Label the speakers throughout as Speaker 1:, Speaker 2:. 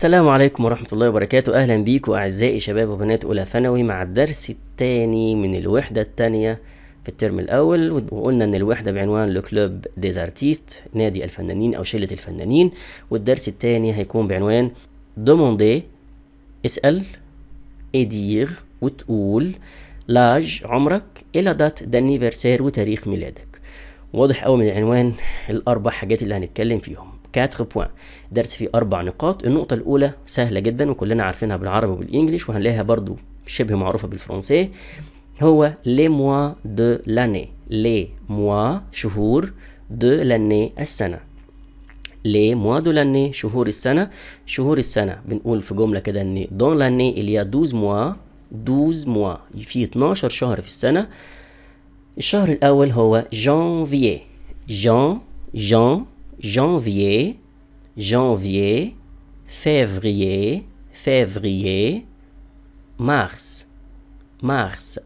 Speaker 1: السلام عليكم ورحمة الله وبركاته أهلا بيكم أعزائي شباب وبنات أولى ثانوي مع الدرس الثاني من الوحدة الثانية في الترم الأول وقلنا إن الوحدة بعنوان لو كلوب ديز أرتيست نادي الفنانين أو شلة الفنانين والدرس الثاني هيكون بعنوان دوموندي اسأل إدير وتقول لاج عمرك إلى دات دانيفرسير وتاريخ ميلادك واضح أوي من العنوان الأربع حاجات اللي هنتكلم فيهم 4 بوان درس فيه اربع نقاط النقطه الاولى سهله جدا وكلنا عارفينها بالعربي وبالانجليش وهنلاقيها برضو شبه معروفه بالفرنسي هو لي موا دو لاني لي موا شهور دو لاني السنه لي موا دو لاني شهور السنه شهور السنه بنقول في جمله كده ان دون لاني اليا 12 موا 12 موا في 12 شهر في السنه الشهر الاول هو جانفيي جان جان janvier, janvier, février, février, mars, mars,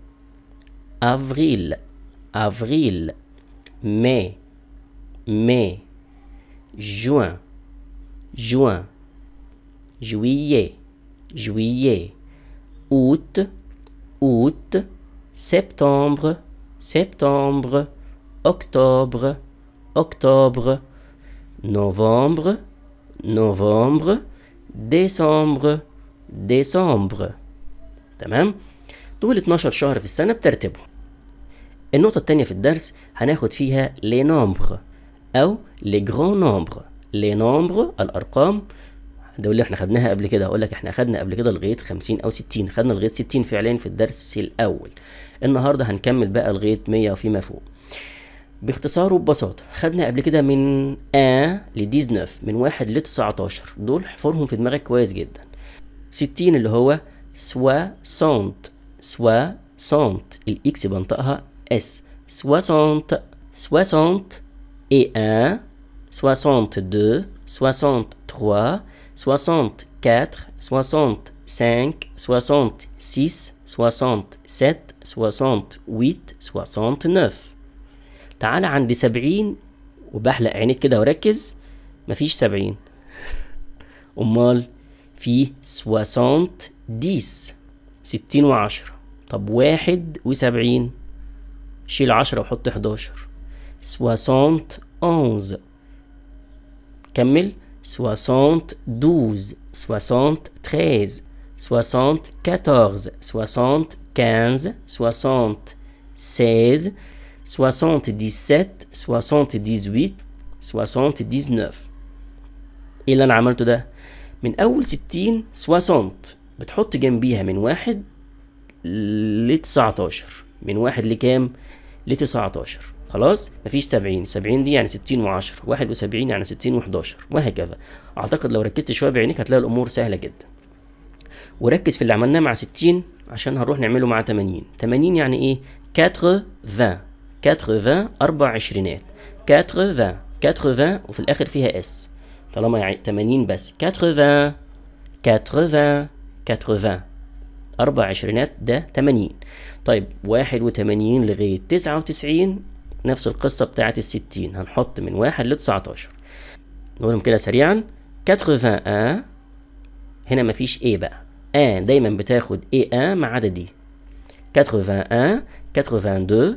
Speaker 1: avril, avril, mai, mai, juin, juin, juillet, juillet, août, août, septembre, septembre, octobre, octobre, novembre, novembre, décembre, décembre تمام؟ دول 12 شهر في السنة بترتبه. النقطة التانية في الدرس هناخد فيها لي نومبر أو لي جران نومبر لي نومبر الأرقام ده اللي احنا خدناها قبل كده هقول لك احنا خدنا قبل كده لغايه 50 او 60 خدنا لغايه 60 فعليا في الدرس الاول النهارده هنكمل بقى لغايه 100 وفيما فوق باختصار وببساطة خدنا قبل كده من A ل 19 من واحد ل 19 دول حفرهم في دماغك كويس جدا 60 اللي هو سوا سونت سوا سونت الإكس بنطقها S سوا سونت سوا سونت اي ان سوا سونت دو سوا سونت تخوا سوا سونت كاتر سوا سونت سانك سوا سونت سيس سوا سونت ست سوا سونت ويت سوا سونت نوف تعالى عند سبعين وبحلق عينيك كده وركز مفيش سبعين امال في سواسونت ديس ستين وعشرة طب واحد وسبعين شيل عشرة وحط حداشر سواسونت أونز كمل سواسونت دوز سواسونت تريز سواسونت كاتورز سواسونت كانز سواسونت سيز 77 78 79 ايه اللي انا عملته ده من اول 60 60 بتحط جنبيها من واحد ل 19 من واحد لكام ل 19 خلاص مفيش 70 70 دي يعني 60 و10 71 يعني 60 و11 وهكذا اعتقد لو ركزت شويه بعينك هتلاقي الامور سهله جدا وركز في اللي عملناه مع 60 عشان هنروح نعمله مع 80 80 يعني ايه 80 كاتغفان أربع عشرينات كاتغفان كاتغفان وفي الآخر فيها اس طالما يعني 80 بس كاتغفان كاتغفان كاتغفان أربع عشرينات ده 80 طيب 81 لغاية 99 نفس القصة بتاعة الستين هنحط من واحد لتسعتاشر نقولهم كده سريعا كاتغفان أ آه. هنا مفيش إيه بقى أ دايما بتاخد إيه أ مع عدد دي 80 أ 82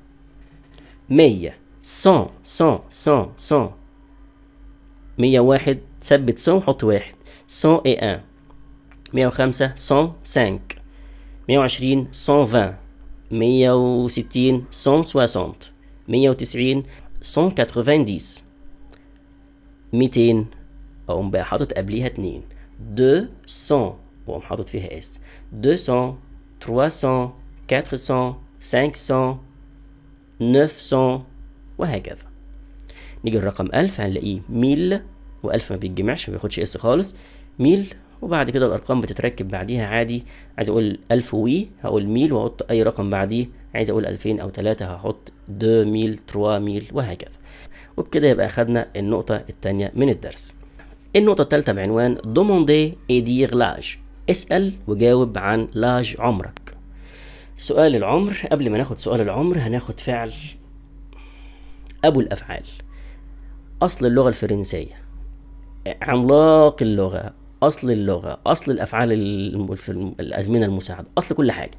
Speaker 1: مية سون سون سون سون مية واحد ثبت سون وحط واحد سون اي ان مية وخمسة سون سانك مية وعشرين سون فان مية وستين سون سواسونت مية وتسعين سون كاتروفان ديس ميتين أقوم بقى حاطط قبليها اتنين دو سون وأقوم حاطط فيها اس دو سون تروا سون كاتر سون سانك سون 900 وهكذا نيجي لرقم 1000 هنلاقيه ميل و1000 ما بيتجمعش ما بياخدش اس خالص ميل وبعد كده الارقام بتتركب بعديها عادي عايز اقول 1000 وي إيه، هقول ميل واحط اي رقم بعديه عايز اقول 2000 او 3 هحط 2 ميل 3 ميل وهكذا وبكده يبقى اخدنا النقطه الثانيه من الدرس النقطه الثالثه بعنوان دوموندي اي ديغلاج اسال وجاوب عن لاج عمرك سؤال العمر قبل ما ناخد سؤال العمر هناخد فعل أبو الأفعال أصل اللغة الفرنسية عملاق اللغة أصل اللغة أصل الأفعال في الأزمنة المساعدة أصل كل حاجة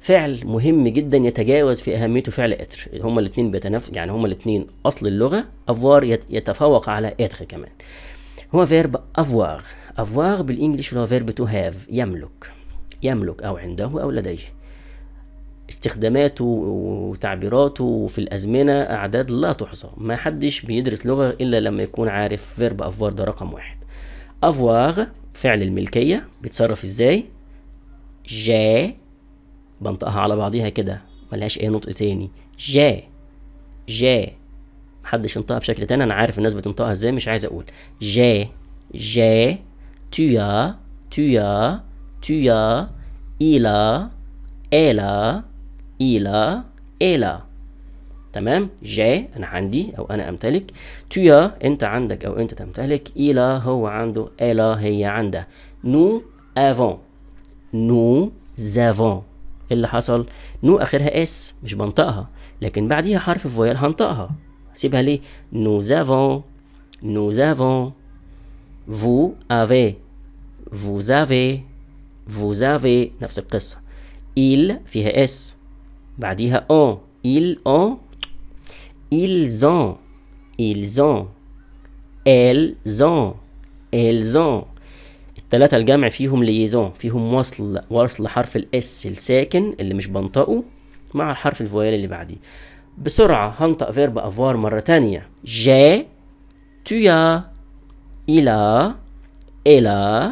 Speaker 1: فعل مهم جدا يتجاوز في اهميته فعل اتر هما الاثنين بيتنافس يعني هما الاثنين اصل اللغه افوار يتفوق على اتر كمان هو فيرب افوار افوار بالانجلش هو فيرب تو هاف يملك يملك او عنده او لديه استخداماته وتعبيراته وفي الأزمنة أعداد لا تحصى ما حدش بيدرس لغة إلا لما يكون عارف فيرب أفوار ده رقم واحد أفوار فعل الملكية بيتصرف إزاي جا بنطقها على بعضيها كده ملهاش أي نطق تاني جا جا محدش ينطقها بشكل تاني أنا عارف الناس بتنطقها إزاي مش عايز أقول جا جا تيا تيا تيا إلى إلى إلى إلى تمام جاء أنا عندي أو أنا أمتلك تيا أنت عندك أو أنت تمتلك إلى هو عنده إلى هي عنده نو افون نو زافون اللي حصل نو اخرها اس مش بنطقها لكن بعديها حرف فويل هنطقها سيبها ليه نو زافون نو زافون فو افي فو زافي فو زافي نفس القصه إل فيها اس بعديها او il او ils ont ils ont elles ont elles ont التلاتة الجمع فيهم ليزون فيهم وصل وصل حرف الاس الساكن اللي مش بنطقه مع الحرف الفويل اللي بعديه بسرعة هنطق فيرب افوار مرة تانية جي تيا إلى إلى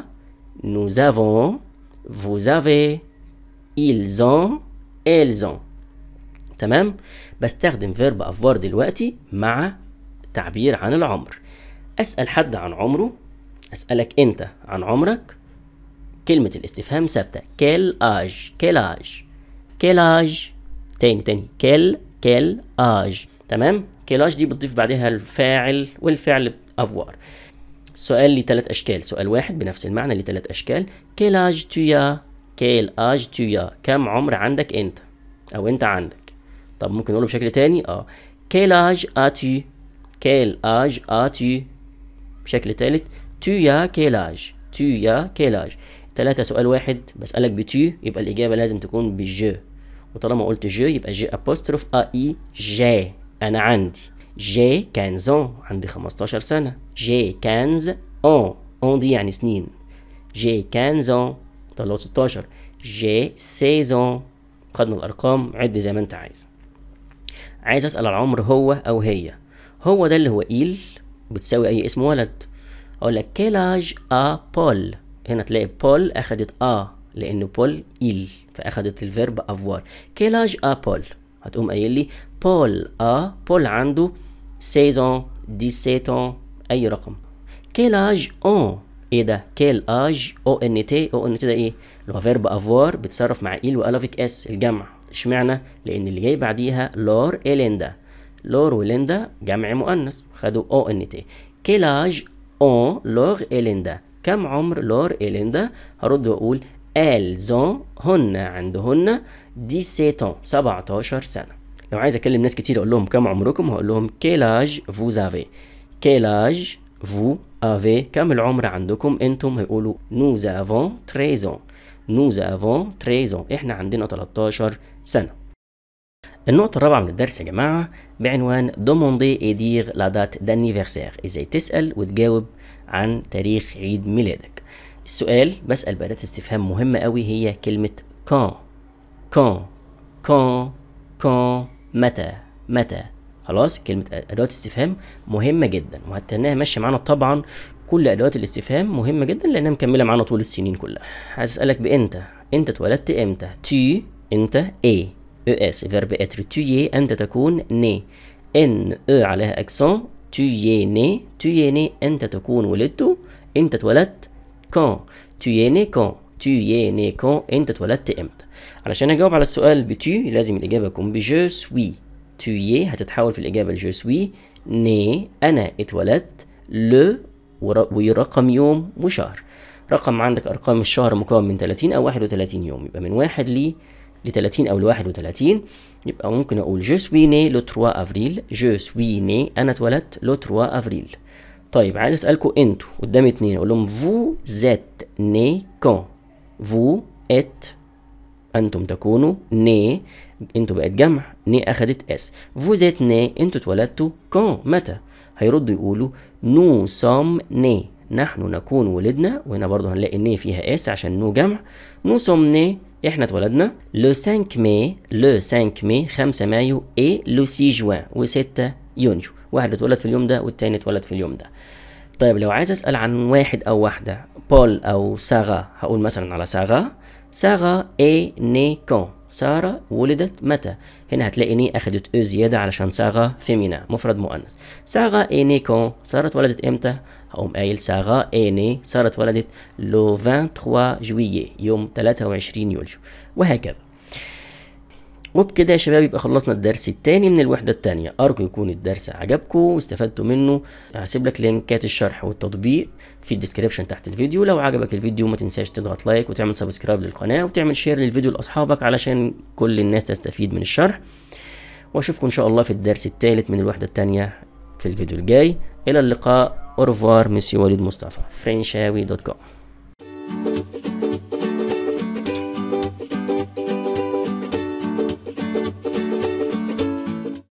Speaker 1: nous avons vous avez ils ont elles ont تمام بستخدم فيرب افوار دلوقتي مع تعبير عن العمر اسال حد عن عمره اسالك انت عن عمرك كلمة الاستفهام ثابتة كيل آج كيل آج كيل آج تاني تاني كيل كيل آج تمام كيل آج دي بتضيف بعدها الفاعل والفعل أفوار السؤال لي ثلاث أشكال سؤال واحد بنفس المعنى لي ثلاث أشكال كيل آج تويا كيل آج تويا كم عمر عندك أنت أو أنت عندك طب ممكن نقوله بشكل تاني اه كيل اج اتي كيل اج اتي بشكل تالت تو يا كيل اج تو يا كيل اج تلاتة سؤال واحد بسألك بتو يبقى الإجابة لازم تكون بجو وطالما قلت ج يبقى ج أبوستروف أ إي جي أنا عندي جي كانزون عندي 15 سنة جي كانز أون أون دي يعني سنين جي كانزون طلعوا 16 جي سيزون خدنا الأرقام عد زي ما أنت عايز عايز اسال على العمر هو او هي هو ده اللي هو ايل بتساوي اي اسم ولد اقول لك كيلاج ا بول هنا تلاقي بول اخدت ا لان بول ايل فاخدت الفيرب افوار كيلاج ا بول هتقوم قايل لي بول ا بول عنده سيزون ديسيتون اي رقم كيلاج اون ايه ده كيل اج او ان تي او ان إيه تي ده ايه اللي هو فيرب افوار بتصرف مع ايل والافيك اس الجمع اشمعنى لان اللي جاي بعديها لور إليندا لور وليندا جمع مؤنث خدوا او ان تي كيلاج او لور إليندا كم عمر لور إليندا هرد واقول الزون هن عندهن 17 17 سنه لو عايز اكلم ناس كتير اقول لهم كم عمركم هقول لهم كيلاج فو زافي كيلاج فو افي كم العمر عندكم انتم هيقولوا نوزافون تريزون نوزافون تريزون احنا عندنا 13 سنة النقطة الرابعة من الدرس يا جماعة بعنوان دوموندي اي لا دات دانيفرسير ازاي تسأل وتجاوب عن تاريخ عيد ميلادك السؤال بسأل بأداة استفهام مهمة قوي هي كلمة كان كان كان كان متى متى خلاص كلمة أدوات استفهام مهمة جدا وهتناها ماشية معانا طبعا كل أدوات الاستفهام مهمة جدا لأنها مكملة معانا طول السنين كلها هسألك بإمتى أنت اتولدت إمتى تي أنت إي أو إس فيرب إتر تيي أنت تكون ني إن أو عليها أكسون تيي ني تيي ني أنت تكون ولدت أنت اتولدت كون تيي ني كون تيي ني كون أنت اتولدت إمتى علشان أجاوب على السؤال بتي لازم الإجابة تكون بجو سوي تيي هتتحول في الإجابة لجو سوي ني أنا اتولدت لو ورقم يوم وشهر رقم عندك أرقام الشهر مكون من 30 أو 31 يوم يبقى من واحد ل ل 30 او ل 31 يبقى ممكن اقول جو سوي ني لو 3 افريل جو سوي ني انا اتولدت لو 3 افريل طيب عايز اسالكم انتوا قدامي اتنين اقول لهم فو زيت ني كون فو ات انتم تكونوا ني انتوا بقت جمع ني اخدت اس فو زيت ني انتوا اتولدتوا كون متى هيردوا يقولوا نو سام ني نحن نكون ولدنا وهنا برضه هنلاقي ان فيها اس عشان نو جمع نو سومني احنا اتولدنا لو 5 ماي لو 5 ماي 5 مايو اي لو 6 جوان و6 يونيو واحد اتولد في اليوم ده والتاني اتولد في اليوم ده طيب لو عايز اسال عن واحد او واحده بول او ساغا هقول مثلا على ساغا سارة اي ني كون سارة ولدت متى هنا هتلاقي ني أخدت أو زيادة علشان ساغا فيمينا مفرد مؤنث ساغا كون سارة ولدت إمتى؟ هقوم قايل ساغا ني سارة ولدت لو 23 جويي يوم 23 يوليو وهكذا وبكده يا شباب يبقى خلصنا الدرس الثاني من الوحده الثانيه ارجو يكون الدرس عجبكم واستفدتوا منه هسيب لك لينكات الشرح والتطبيق في الديسكريبشن تحت الفيديو لو عجبك الفيديو ما تنساش تضغط لايك وتعمل سبسكرايب للقناه وتعمل شير للفيديو لاصحابك علشان كل الناس تستفيد من الشرح واشوفكم ان شاء الله في الدرس الثالث من الوحده الثانيه في الفيديو الجاي الى اللقاء اورفوار مسيو وليد مصطفى فرنشاوي دوت كوم